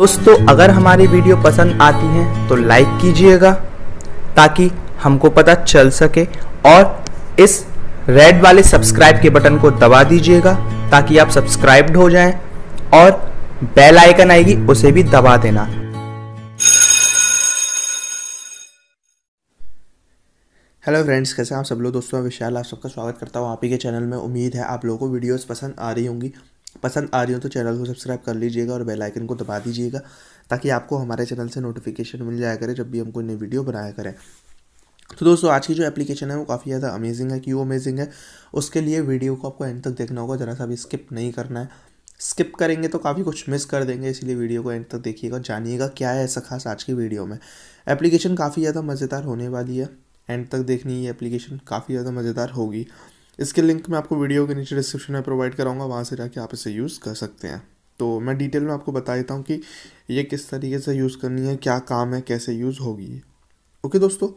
दोस्तों अगर हमारी वीडियो पसंद आती है तो लाइक कीजिएगा ताकि हमको पता चल सके और इस रेड वाले सब्सक्राइब के बटन को दबा दीजिएगा ताकि आप सब्सक्राइब्ड हो जाएं और बेल आइकन आएगी उसे भी दबा देना हेलो फ्रेंड्स कैसे आप सब लोग दोस्तों विशाल आप सबका स्वागत करता हूँ आप ही के चैनल में उम्मीद है आप लोगों को वीडियोस पसंद आ रही होंगी पसंद आ रही हो तो चैनल को सब्सक्राइब कर लीजिएगा और बेल आइकन को दबा दीजिएगा ताकि आपको हमारे चैनल से नोटिफिकेशन मिल जाया करे जब भी हम कोई नई वीडियो बनाया करें तो दोस्तों आज की जो एप्लीकेशन है वो काफ़ी ज़्यादा अमेजिंग है क्यों अमेजिंग है उसके लिए वीडियो को आपको एंड तक देखना होगा ज़रा सा भी स्किप नहीं करना है स्किप करेंगे तो काफ़ी कुछ मिस कर देंगे इसलिए वीडियो को एंड तक देखिएगा जानिएगा क्या है ऐसा खास आज की वीडियो में एप्लीकेशन काफ़ी ज़्यादा मज़ेदार होने वाली है एंड तक देखनी ये एप्लीकेशन काफ़ी ज़्यादा मज़ेदार होगी इसके लिंक मैं आपको वीडियो के नीचे डिस्क्रिप्शन में प्रोवाइड कराऊंगा वहाँ से जाके आप इसे यूज़ कर सकते हैं तो मैं डिटेल में आपको बता देता हूँ कि ये किस तरीके से यूज़ करनी है क्या काम है कैसे यूज़ होगी ओके दोस्तों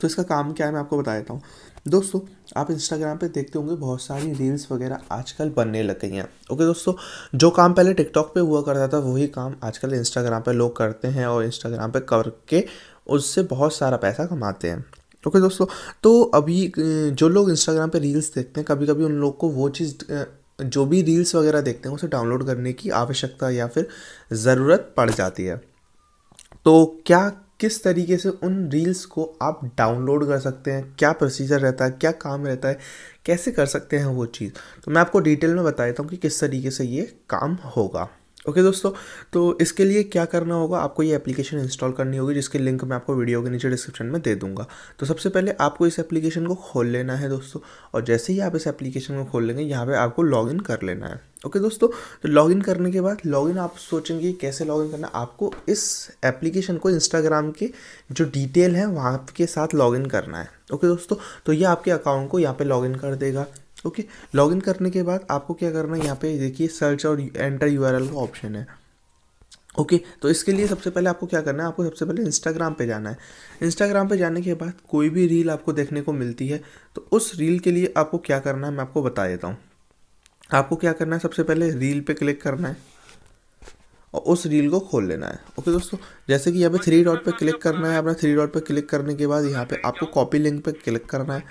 तो इसका काम क्या है मैं आपको बता देता हूँ दोस्तों आप इंस्टाग्राम पे देखते होंगे बहुत सारी रील्स वगैरह आजकल बनने लग गई हैं ओके दोस्तों जो काम पहले टिकटॉक पे हुआ करता था वही काम आजकल इंस्टाग्राम पे लोग करते हैं और इंस्टाग्राम पे करके उससे बहुत सारा पैसा कमाते हैं ओके okay, दोस्तों तो अभी जो लोग इंस्टाग्राम पे रील्स देखते हैं कभी कभी उन लोग को वो चीज़ जो भी रील्स वगैरह देखते हैं उसे डाउनलोड करने की आवश्यकता या फिर ज़रूरत पड़ जाती है तो क्या किस तरीके से उन रील्स को आप डाउनलोड कर सकते हैं क्या प्रोसीजर रहता है क्या काम रहता है कैसे कर सकते हैं वो चीज़ तो मैं आपको डिटेल में बता देता हूँ कि किस तरीके से ये काम होगा ओके okay, दोस्तों तो इसके लिए क्या करना होगा आपको ये एप्लीकेशन इंस्टॉल करनी होगी जिसके लिंक मैं आपको वीडियो के नीचे डिस्क्रिप्शन में दे दूंगा तो सबसे पहले आपको इस एप्लीकेशन को खोल लेना है दोस्तों और जैसे ही आप इस एप्लीकेशन को खोल लेंगे यहाँ पे आपको लॉगिन कर लेना है ओके okay, दोस्तों तो लॉगिन करने के बाद लॉगिन आप सोचेंगे कैसे लॉगिन करना आपको इस एप्लीकेशन को इंस्टाग्राम के जो डिटेल है वहाँ के साथ लॉगिन करना है ओके okay, दोस्तों तो ये आपके अकाउंट को यहाँ पे लॉगिन कर देगा ओके लॉगिन करने के बाद आपको क्या करना है यहाँ पे देखिए सर्च और एंटर यू का ऑप्शन है ओके okay, तो इसके लिए सबसे पहले आपको क्या करना है आपको सबसे पहले इंस्टाग्राम पे जाना है इंस्टाग्राम पे जाने के बाद कोई भी रील आपको देखने को मिलती है तो उस रील के लिए आपको क्या करना है मैं आपको बता देता हूँ आपको क्या करना है सबसे पहले रील पे क्लिक करना है और उस रील को खोल लेना है ओके दोस्तों जैसे कि यहाँ पे थ्री डॉट पे क्लिक करना है आपने थ्री डॉट पे क्लिक करने के बाद यहाँ पे आपको कॉपी लिंक पे क्लिक करना है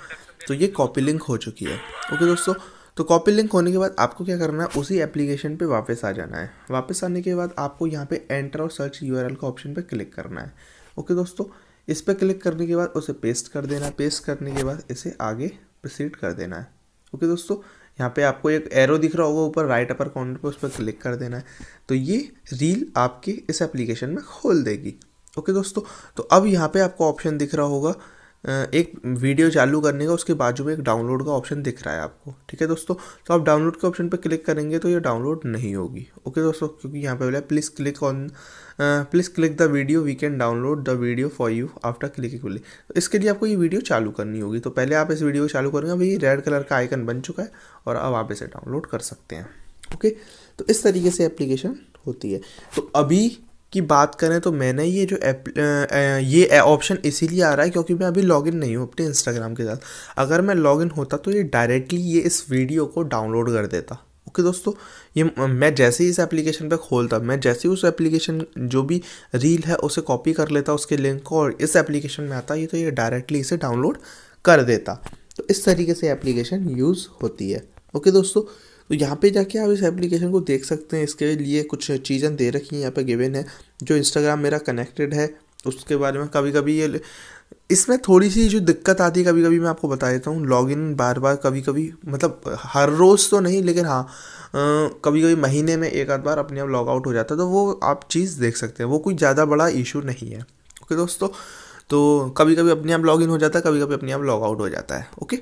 तो ये कॉपी लिंक हो चुकी है ओके दोस्तों तो कॉपी लिंक होने के बाद आपको क्या करना है उसी एप्लीकेशन पे वापस आ जाना है वापस आने के बाद आपको यहाँ पे एंटर और सर्च यूआरएल का ऑप्शन पे क्लिक करना है ओके दोस्तों इस पर क्लिक करने के बाद उसे पेस्ट कर देना है पेस्ट करने के बाद इसे आगे प्रोसीड कर देना है ओके दोस्तों यहाँ पे आपको एक एरो दिख रहा होगा ऊपर राइट अपर काउंटर पर उस पर क्लिक कर देना है तो ये रील आपके इस एप्लीकेशन में खोल देगी ओके दोस्तों तो अब यहाँ पर आपको ऑप्शन दिख रहा होगा एक वीडियो चालू करने का उसके बाजू में एक डाउनलोड का ऑप्शन दिख रहा है आपको ठीक है दोस्तों तो आप डाउनलोड के ऑप्शन पर क्लिक करेंगे तो ये डाउनलोड नहीं होगी ओके दोस्तों क्योंकि यहाँ पे बोला please click on please click the video we can download the video for you after click तो इसके लिए आपको ये वीडियो चालू करनी होगी तो पहले आप इस वीडियो को चालू करेंगे अभी रेड कलर का आइकन बन चुका है और अब आप इसे डाउनलोड कर सकते हैं ओके तो इस तरीके से एप्लीकेशन होती है तो अभी की बात करें तो मैंने ये जो एप ये ऑप्शन इसीलिए आ रहा है क्योंकि मैं अभी लॉगिन नहीं हूँ अपने इंस्टाग्राम के साथ अगर मैं लॉगिन होता तो ये डायरेक्टली ये इस वीडियो को डाउनलोड कर देता ओके दोस्तों ये मैं जैसे ही इस एप्लीकेशन पे खोलता मैं जैसे ही उस एप्लीकेशन जो भी रील है उसे कॉपी कर लेता उसके लिंक को और इस एप्लीकेशन में आता ये तो ये डायरेक्टली इसे डाउनलोड कर देता तो इस तरीके से एप्लीकेशन यूज़ होती है ओके दोस्तों तो यहाँ पे जाके आप इस एप्लीकेशन को देख सकते हैं इसके लिए कुछ चीज़ें दे रखी हैं यहाँ पे गिवन है जो इंस्टाग्राम मेरा कनेक्टेड है उसके बारे में कभी कभी ये इसमें थोड़ी सी जो दिक्कत आती है कभी कभी मैं आपको बता देता हूँ लॉग इन बार बार कभी कभी मतलब हर रोज़ तो नहीं लेकिन हाँ कभी कभी महीने में एक आध बार अपने आप लॉग आउट हो जाता है तो वो आप चीज़ देख सकते हैं वो कोई ज़्यादा बड़ा इशू नहीं है ओके दोस्तों तो कभी कभी अपने आप लॉग इन हो जाता है कभी कभी अपने आप लॉग आउट हो जाता है ओके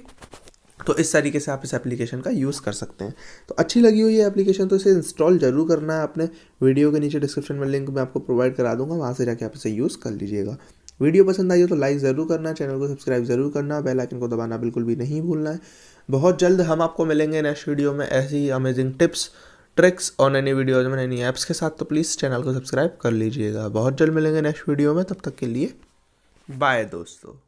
तो इस तरीके से आप इस एप्लीकेशन का यूज़ कर सकते हैं तो अच्छी लगी हो ये एप्लीकेशन तो इसे इंस्टॉल जरूर करना है आपने वीडियो के नीचे डिस्क्रिप्शन में लिंक मैं आपको प्रोवाइड करा दूंगा वहाँ से जाके आप इसे यूज़ कर लीजिएगा वीडियो पसंद आई हो तो लाइक ज़रूर करना चैनल को सब्सक्राइब ज़रूर करना बेल आइकन को दबाना बिल्कुल भी नहीं भूलना है बहुत जल्द हम आपको मिलेंगे नेक्स्ट वीडियो में ऐसी अमेजिंग टिप्स ट्रिक्स और नई नई वीडियोज़ में नई नई ऐप्स के साथ तो प्लीज़ चैनल को सब्सक्राइब कर लीजिएगा बहुत जल्द मिलेंगे नेक्स्ट वीडियो में तब तक के लिए बाय दोस्तों